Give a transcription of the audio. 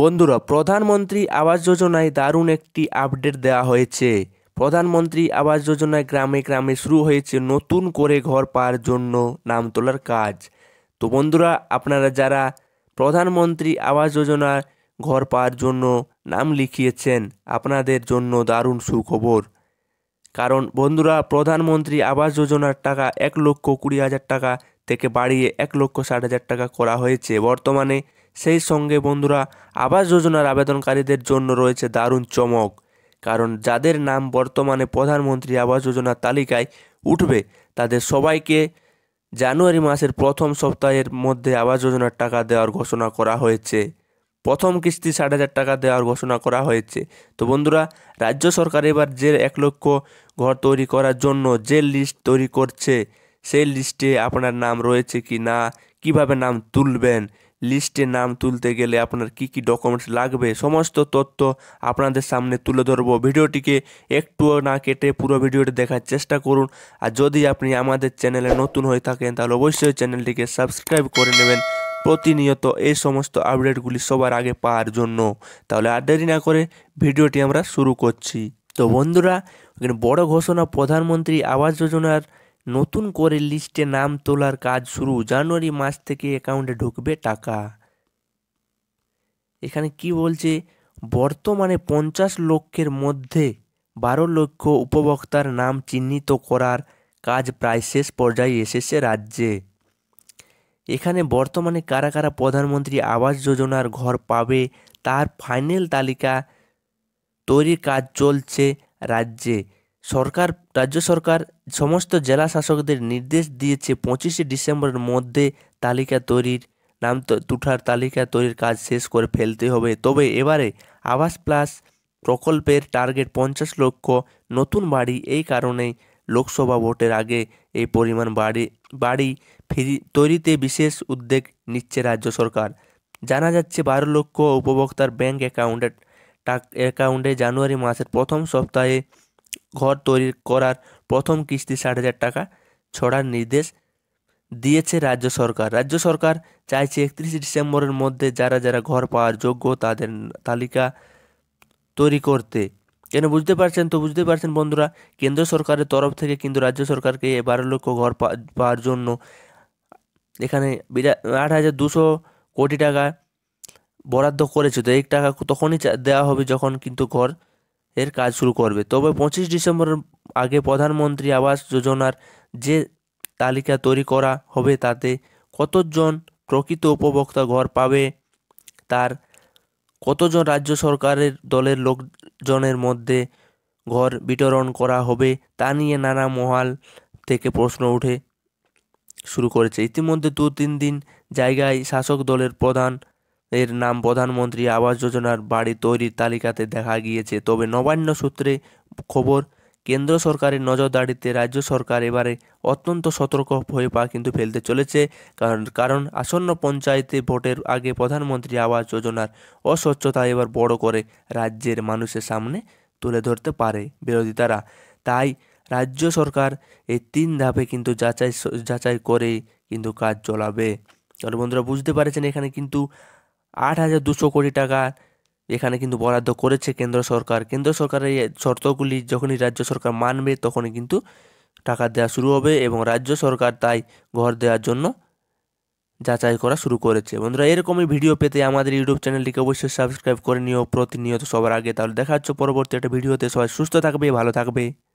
বন্ধুরা প্রধানমন্ত্রী আবাস যোজনায় দারুণ একটি আপডেট দেওয়া হয়েছে প্রধানমন্ত্রী আবাস যোজনায় গ্রামে গ্রামে শুরু হয়েছে নতুন করে ঘর পাওয়ার জন্য নাম তোলার কাজ তো বন্ধুরা আপনারা যারা প্রধানমন্ত্রী আবাস যোজনার ঘর পাওয়ার জন্য নাম লিখিয়েছেন আপনাদের জন্য দারুণ সুখবর কারণ বন্ধুরা প্রধানমন্ত্রী আবাস যোজনার টাকা এক লক্ষ কুড়ি হাজার টাকা থেকে বাড়িয়ে এক লক্ষ ষাট হাজার টাকা করা হয়েছে বর্তমানে সেই সঙ্গে বন্ধুরা আবাস যোজনার আবেদনকারীদের জন্য রয়েছে দারুণ চমক কারণ যাদের নাম বর্তমানে প্রধানমন্ত্রী আবাস যোজনার তালিকায় উঠবে তাদের সবাইকে জানুয়ারি মাসের প্রথম সপ্তাহের মধ্যে আবাস যোজনার টাকা দেওয়ার ঘোষণা করা হয়েছে প্রথম কিস্তি ষাট হাজার টাকা দেওয়ার ঘোষণা করা হয়েছে তো বন্ধুরা রাজ্য সরকার এবার যে এক লক্ষ ঘর তৈরি করার জন্য যে লিস্ট তৈরি করছে সেই লিস্টে আপনার নাম রয়েছে কি না কিভাবে নাম তুলবেন লিস্টে নাম তুলতে গেলে আপনার কি কি ডকুমেন্টস লাগবে সমস্ত তথ্য আপনাদের সামনে তুলে ধরব ভিডিওটিকে একটুও না কেটে পুরো ভিডিওটি দেখার চেষ্টা করুন আর যদি আপনি আমাদের চ্যানেলে নতুন হয়ে থাকেন তাহলে অবশ্যই চ্যানেলটিকে সাবস্ক্রাইব করে নেবেন প্রতিনিয়ত এই সমস্ত আপডেটগুলি সবার আগে পাওয়ার জন্য তাহলে আর দেরি না করে ভিডিওটি আমরা শুরু করছি তো বন্ধুরা বড় ঘোষণা প্রধানমন্ত্রী আবাস যোজনার নতুন করে লিস্টে নাম তোলার কাজ শুরু জানুয়ারি মাস থেকে অ্যাকাউন্টে ঢুকবে টাকা এখানে কি বলছে বর্তমানে পঞ্চাশ লক্ষের মধ্যে বারো লক্ষ উপভোক্তার নাম চিহ্নিত করার কাজ প্রায় শেষ পর্যায়ে এসেছে রাজ্যে এখানে বর্তমানে কারা কারা প্রধানমন্ত্রী আবাস যোজনার ঘর পাবে তার ফাইনাল তালিকা তৈরির কাজ চলছে রাজ্যে সরকার রাজ্য সরকার সমস্ত জেলা শাসকদের নির্দেশ দিয়েছে পঁচিশে ডিসেম্বরের মধ্যে তালিকা তৈরির নাম তুঠার তালিকা তৈরির কাজ শেষ করে ফেলতে হবে তবে এবারে আবাস প্লাস প্রকল্পের টার্গেট পঞ্চাশ লক্ষ নতুন বাড়ি এই কারণেই লোকসভা ভোটের আগে এই পরিমাণ বাড়ি বাড়ি ফিরি তৈরিতে বিশেষ উদ্যোগ নিচ্ছে রাজ্য সরকার জানা যাচ্ছে বারো লক্ষ উপভোক্তার ব্যাংক অ্যাকাউন্টে অ্যাকাউন্টে জানুয়ারি মাসের প্রথম সপ্তাহে ঘর তৈরি করার প্রথম কিস্তি ষাট হাজার টাকা ছড়ার নির্দেশ দিয়েছে রাজ্য সরকার রাজ্য সরকার চাইছে একত্রিশে ডিসেম্বরের মধ্যে যারা যারা ঘর পাওয়ার যোগ্য তাদের তালিকা তৈরি করতে কেন বুঝতে পারছেন তো বুঝতে পারছেন বন্ধুরা কেন্দ্র সরকারের তরফ থেকে কিন্তু রাজ্য সরকারকে বারো লক্ষ ঘর পাওয়ার জন্য এখানে আট হাজার দুশো কোটি টাকা বরাদ্দ করেছে তো এই টাকা তখনই দেওয়া হবে যখন কিন্তু ঘর এর কাজ শুরু করবে তবে পঁচিশ ডিসেম্বর আগে প্রধানমন্ত্রী আবাস যোজনার যে তালিকা তৈরি করা হবে তাতে কতজন প্রকৃত উপভোক্তা ঘর পাবে তার কতজন রাজ্য সরকারের দলের লোকজনের মধ্যে ঘর বিতরণ করা হবে তা নিয়ে নানা মহাল থেকে প্রশ্ন উঠে শুরু করেছে ইতিমধ্যে দু তিন দিন জায়গায় শাসক দলের প্রধান এর নাম প্রধানমন্ত্রী আবাস যোজনার বাড়ি তৈরির তালিকাতে দেখা গিয়েছে তবে নবান্ন সূত্রে খবর কেন্দ্র সরকারের নজরদারিতে রাজ্য সরকার এবারে অত্যন্ত সতর্ক হয়ে পা কিন্তু ফেলতে চলেছে কারণ কারণ আসন্ন পঞ্চায়েতে ভোটের আগে প্রধানমন্ত্রী আবাস যোজনার অস্বচ্ছতা এবার বড় করে রাজ্যের মানুষের সামনে তুলে ধরতে পারে বিরোধিতারা তাই রাজ্য সরকার এই তিন ধাপে কিন্তু যাচাই যাচাই করে কিন্তু কাজ চলাবে তাহলে বন্ধুরা বুঝতে পারেছেন এখানে কিন্তু আট হাজার দুশো কোটি টাকা এখানে কিন্তু বরাদ্দ করেছে কেন্দ্র সরকার কেন্দ্র সরকারের এই শর্তগুলি যখনই রাজ্য সরকার মানবে তখনই কিন্তু টাকা দেওয়া শুরু হবে এবং রাজ্য সরকার তাই ঘর দেওয়ার জন্য যাচাই করা শুরু করেছে বন্ধুরা এরকমই ভিডিও পেতে আমাদের ইউটিউব চ্যানেলটিকে অবশ্যই সাবস্ক্রাইব করে নিও প্রতিনিয়ত সবার আগে তাহলে দেখা হচ্ছে পরবর্তী একটা ভিডিওতে সবাই সুস্থ থাকবে ভালো থাকবে